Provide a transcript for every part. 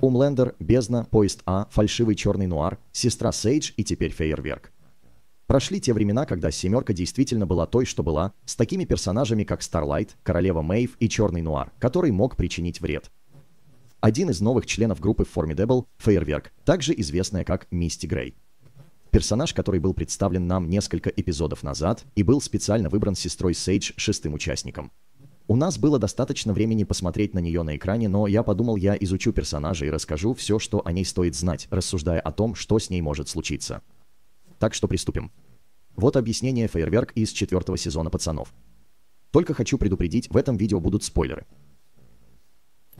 Умлендер, Бездна, Поезд А, Фальшивый Черный Нуар, Сестра Сейдж и теперь Фейерверк. Прошли те времена, когда «семерка» действительно была той, что была, с такими персонажами, как Старлайт, Королева Мэйв и Черный Нуар, который мог причинить вред. Один из новых членов группы Formidable — Фейерверк, также известная как Мисти Грей. Персонаж, который был представлен нам несколько эпизодов назад и был специально выбран сестрой Сейдж шестым участником — у нас было достаточно времени посмотреть на нее на экране, но я подумал, я изучу персонажа и расскажу все, что о ней стоит знать, рассуждая о том, что с ней может случиться. Так что приступим. Вот объяснение фейерверк из четвертого сезона «Пацанов». Только хочу предупредить, в этом видео будут спойлеры.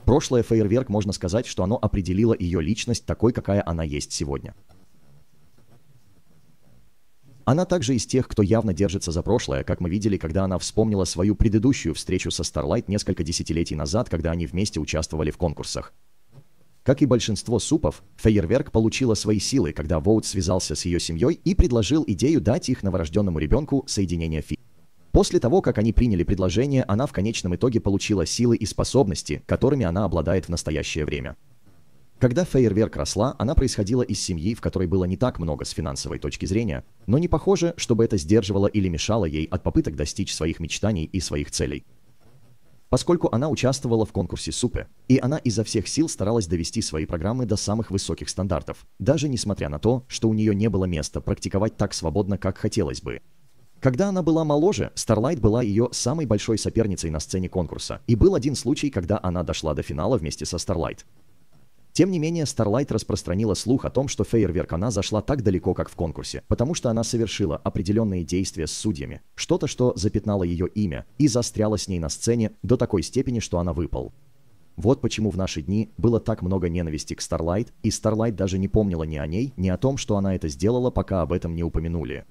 Прошлое фейерверк, можно сказать, что оно определило ее личность такой, какая она есть сегодня. Она также из тех, кто явно держится за прошлое, как мы видели, когда она вспомнила свою предыдущую встречу со Starlight несколько десятилетий назад, когда они вместе участвовали в конкурсах. Как и большинство супов, фейерверк получила свои силы, когда Воут связался с ее семьей и предложил идею дать их новорожденному ребенку соединение фи. После того, как они приняли предложение, она в конечном итоге получила силы и способности, которыми она обладает в настоящее время. Когда фейерверк росла, она происходила из семьи, в которой было не так много с финансовой точки зрения, но не похоже, чтобы это сдерживало или мешало ей от попыток достичь своих мечтаний и своих целей. Поскольку она участвовала в конкурсе Супе, и она изо всех сил старалась довести свои программы до самых высоких стандартов, даже несмотря на то, что у нее не было места практиковать так свободно, как хотелось бы. Когда она была моложе, Старлайт была ее самой большой соперницей на сцене конкурса, и был один случай, когда она дошла до финала вместе со Старлайт. Тем не менее, Starlight распространила слух о том, что фейерверк она зашла так далеко, как в конкурсе, потому что она совершила определенные действия с судьями, что-то, что запятнало ее имя и застряло с ней на сцене до такой степени, что она выпал. Вот почему в наши дни было так много ненависти к Starlight, и Starlight даже не помнила ни о ней, ни о том, что она это сделала, пока об этом не упомянули.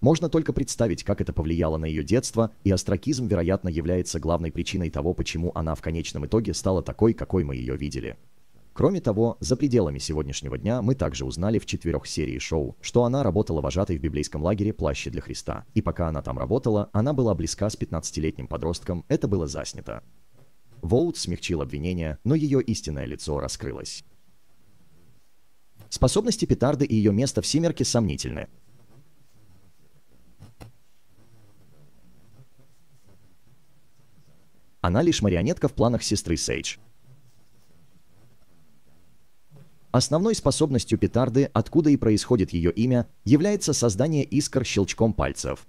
Можно только представить, как это повлияло на ее детство, и остракизм, вероятно, является главной причиной того, почему она в конечном итоге стала такой, какой мы ее видели. Кроме того, за пределами сегодняшнего дня мы также узнали в четверых серии шоу, что она работала вожатой в библейском лагере «Плаще для Христа», и пока она там работала, она была близка с 15-летним подростком, это было заснято. Воут смягчил обвинение, но ее истинное лицо раскрылось. Способности Петарды и ее место в семерке сомнительны. Она лишь марионетка в планах сестры Сейдж – Основной способностью петарды, откуда и происходит ее имя, является создание искр щелчком пальцев.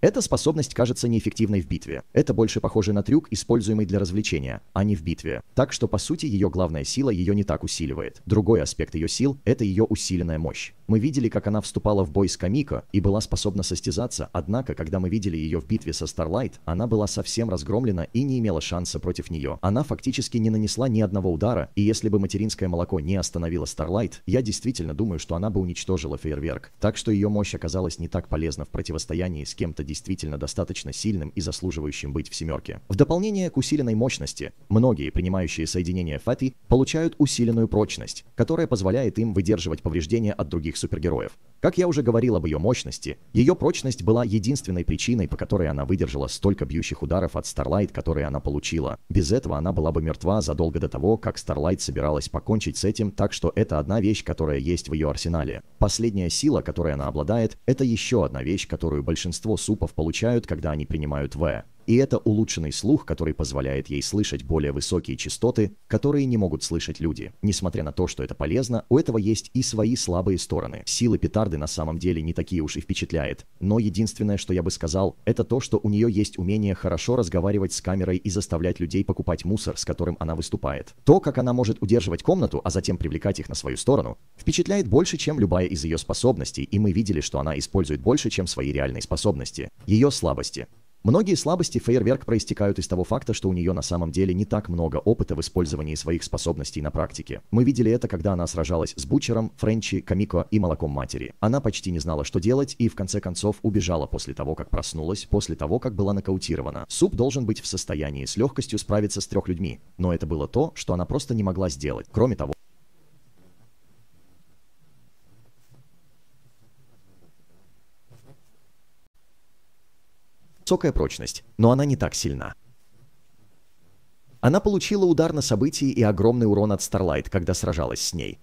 Эта способность кажется неэффективной в битве. Это больше похоже на трюк, используемый для развлечения, а не в битве. Так что, по сути, ее главная сила ее не так усиливает. Другой аспект ее сил — это ее усиленная мощь. Мы видели, как она вступала в бой с Камико и была способна состязаться, однако, когда мы видели ее в битве со Старлайт, она была совсем разгромлена и не имела шанса против нее. Она фактически не нанесла ни одного удара, и если бы материнское молоко не остановило Старлайт, я действительно думаю, что она бы уничтожила фейерверк. Так что ее мощь оказалась не так полезна в противостоянии с кем-то действительно достаточно сильным и заслуживающим быть в семерке. В дополнение к усиленной мощности, многие принимающие соединения Фати получают усиленную прочность, которая позволяет им выдерживать повреждения от других супергероев. Как я уже говорил об ее мощности, ее прочность была единственной причиной, по которой она выдержала столько бьющих ударов от Starlight, которые она получила. Без этого она была бы мертва задолго до того, как Starlight собиралась покончить с этим, так что это одна вещь, которая есть в ее арсенале. Последняя сила, которой она обладает, это еще одна вещь, которую большинство супов получают, когда они принимают В и это улучшенный слух, который позволяет ей слышать более высокие частоты, которые не могут слышать люди. Несмотря на то, что это полезно, у этого есть и свои слабые стороны. Силы петарды на самом деле не такие уж и впечатляет. Но единственное, что я бы сказал, это то, что у нее есть умение хорошо разговаривать с камерой и заставлять людей покупать мусор, с которым она выступает. То, как она может удерживать комнату, а затем привлекать их на свою сторону, впечатляет больше, чем любая из ее способностей, и мы видели, что она использует больше, чем свои реальные способности. Ее слабости. Многие слабости фейерверк проистекают из того факта, что у нее на самом деле не так много опыта в использовании своих способностей на практике. Мы видели это, когда она сражалась с Бучером, Френчи, Камико и Молоком Матери. Она почти не знала, что делать, и в конце концов убежала после того, как проснулась, после того, как была нокаутирована. Суп должен быть в состоянии с легкостью справиться с трех людьми, но это было то, что она просто не могла сделать. Кроме того, высокая прочность, но она не так сильна. Она получила удар на событии и огромный урон от Starlight, когда сражалась с ней.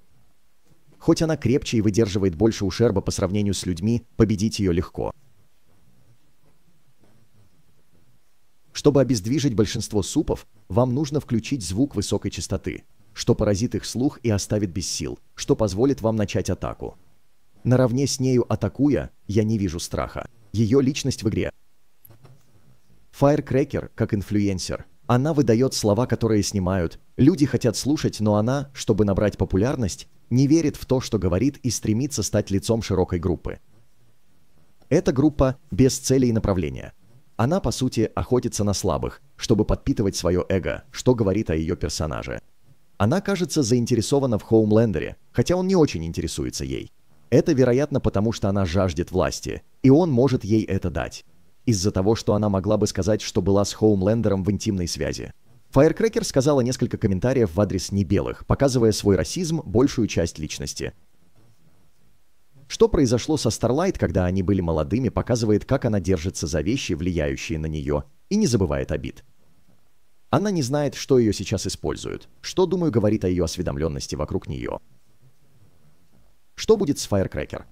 Хоть она крепче и выдерживает больше ушерба по сравнению с людьми, победить ее легко. Чтобы обездвижить большинство супов, вам нужно включить звук высокой частоты, что поразит их слух и оставит без сил, что позволит вам начать атаку. Наравне с нею атакуя, я не вижу страха. Ее личность в игре Firecracker как инфлюенсер. Она выдает слова, которые снимают. Люди хотят слушать, но она, чтобы набрать популярность, не верит в то, что говорит и стремится стать лицом широкой группы. Эта группа без цели и направления. Она, по сути, охотится на слабых, чтобы подпитывать свое эго, что говорит о ее персонаже. Она, кажется, заинтересована в Хоумлендере, хотя он не очень интересуется ей. Это, вероятно, потому что она жаждет власти, и он может ей это дать из-за того, что она могла бы сказать, что была с Хоумлендером в интимной связи. Фаеркрекер сказала несколько комментариев в адрес небелых, показывая свой расизм большую часть личности. Что произошло со Старлайт, когда они были молодыми, показывает, как она держится за вещи, влияющие на нее, и не забывает обид. Она не знает, что ее сейчас используют, что, думаю, говорит о ее осведомленности вокруг нее. Что будет с Фаеркрекер?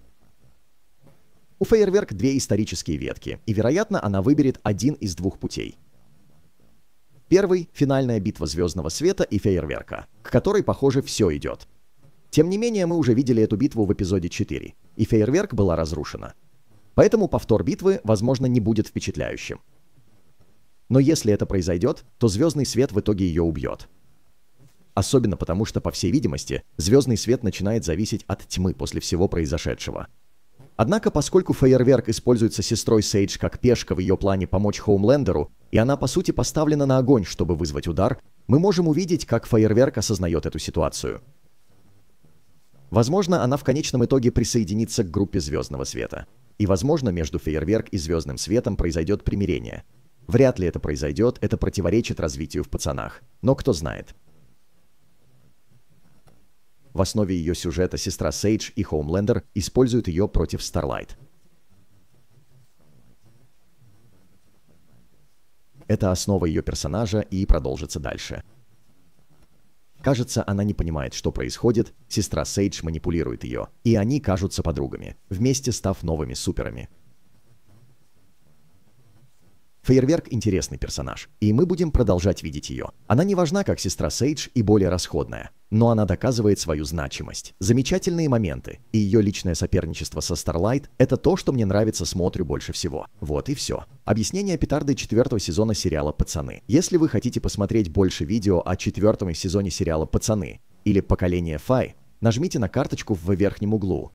У фейерверк две исторические ветки, и, вероятно, она выберет один из двух путей. Первый — финальная битва звездного света и фейерверка, к которой, похоже, все идет. Тем не менее, мы уже видели эту битву в эпизоде 4, и фейерверк была разрушена. Поэтому повтор битвы, возможно, не будет впечатляющим. Но если это произойдет, то звездный свет в итоге ее убьет. Особенно потому, что, по всей видимости, звездный свет начинает зависеть от тьмы после всего произошедшего — Однако, поскольку фейерверк используется сестрой Сейдж как пешка в ее плане помочь Хоумлендеру, и она по сути поставлена на огонь, чтобы вызвать удар, мы можем увидеть, как фейерверк осознает эту ситуацию. Возможно, она в конечном итоге присоединится к группе звездного света. И, возможно, между фейерверк и звездным светом произойдет примирение. Вряд ли это произойдет, это противоречит развитию в пацанах. Но кто знает. В основе ее сюжета сестра Сейдж и Хоумлендер используют ее против Старлайт. Это основа ее персонажа и продолжится дальше. Кажется, она не понимает, что происходит, сестра Сейдж манипулирует ее, и они кажутся подругами, вместе став новыми суперами. Фейерверк – интересный персонаж, и мы будем продолжать видеть ее. Она не важна, как сестра Сейдж и более расходная, но она доказывает свою значимость. Замечательные моменты и ее личное соперничество со Starlight – это то, что мне нравится смотрю больше всего. Вот и все. Объяснение петарды четвертого сезона сериала «Пацаны». Если вы хотите посмотреть больше видео о четвертом сезоне сериала «Пацаны» или «Поколение Фай», нажмите на карточку в верхнем углу